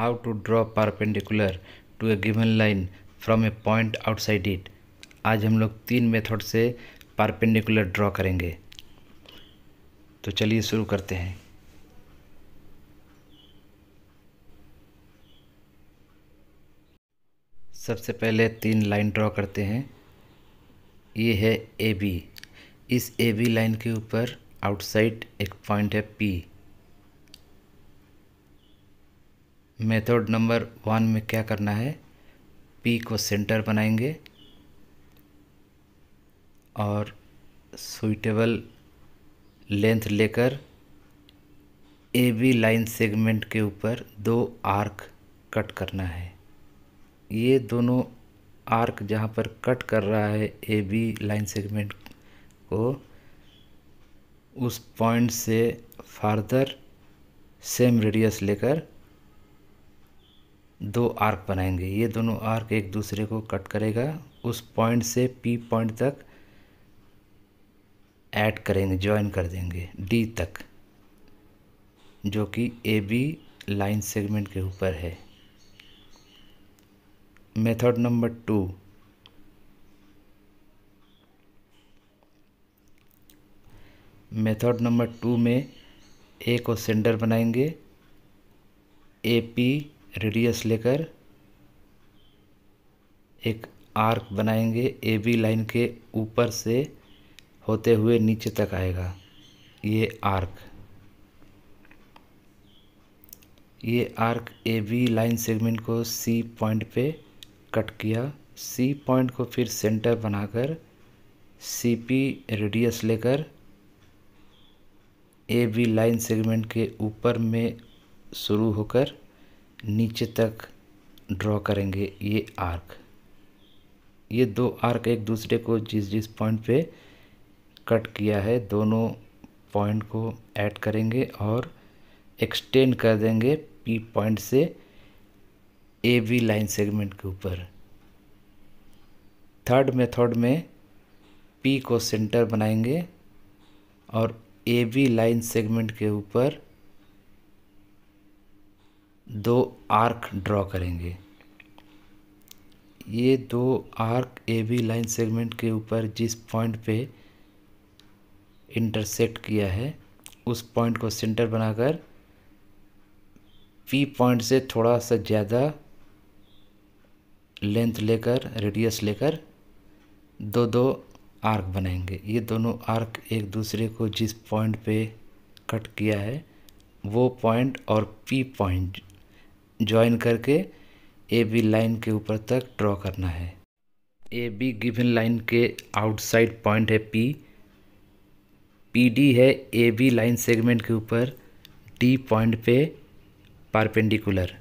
how to draw perpendicular to a given line from a point outside it. आज हम लोग तीन method से परपेंडिकुलर ड्रॉ करेंगे तो चलिए शुरू करते हैं सबसे पहले तीन लाइन ड्रॉ करते हैं ये है ए बी इस ए बी लाइन के ऊपर आउटसाइड एक पॉइंट है पी मेथड नंबर वन में क्या करना है पी को सेंटर बनाएंगे और सुइटेबल लेंथ लेकर ए बी लाइन सेगमेंट के ऊपर दो आर्क कट करना है ये दोनों आर्क जहाँ पर कट कर रहा है ए बी लाइन सेगमेंट को उस पॉइंट से फार्दर सेम रेडियस लेकर दो आर्क बनाएंगे ये दोनों आर्क एक दूसरे को कट करेगा उस पॉइंट से पी पॉइंट तक ऐड करेंगे ज्वाइन कर देंगे डी तक जो कि ए बी लाइन सेगमेंट के ऊपर है method number two method number two में ए को सेंडर बनाएंगे ए पी रेडियस लेकर एक आर्क बनाएंगे ए बी लाइन के ऊपर से होते हुए नीचे तक आएगा ये आर्क ये arc A B line segment को सी पॉइंट पे कट किया सी पॉइंट को फिर सेंटर बनाकर सी पी रेडियस लेकर ए बी लाइन सेगमेंट के ऊपर में शुरू होकर नीचे तक ड्रॉ करेंगे ये आर्क ये दो आर्क एक दूसरे को जिस जिस पॉइंट पे कट किया है दोनों पॉइंट को ऐड करेंगे और एक्सटेंड कर देंगे पी पॉइंट से ए बी लाइन सेगमेंट के ऊपर थर्ड मेथड में पी को सेंटर बनाएंगे और ए बी लाइन सेगमेंट के ऊपर दो आर्क ड्रॉ करेंगे ये दो arc A B line segment के ऊपर जिस पॉइंट पे इंटरसेक्ट किया है उस पॉइंट को सेंटर बनाकर पी पॉइंट से थोड़ा सा ज़्यादा लेंथ लेकर रेडियस लेकर दो दो आर्क बनाएंगे ये दोनों आर्क एक दूसरे को जिस पॉइंट पे कट किया है वो पॉइंट और पी पॉइंट ज्वाइन करके ए बी लाइन के ऊपर तक ड्रॉ करना है ए बी गिवन लाइन के आउटसाइड पॉइंट है पी पी डी है ए बी लाइन सेगमेंट के ऊपर डी पॉइंट पे परपेंडिकुलर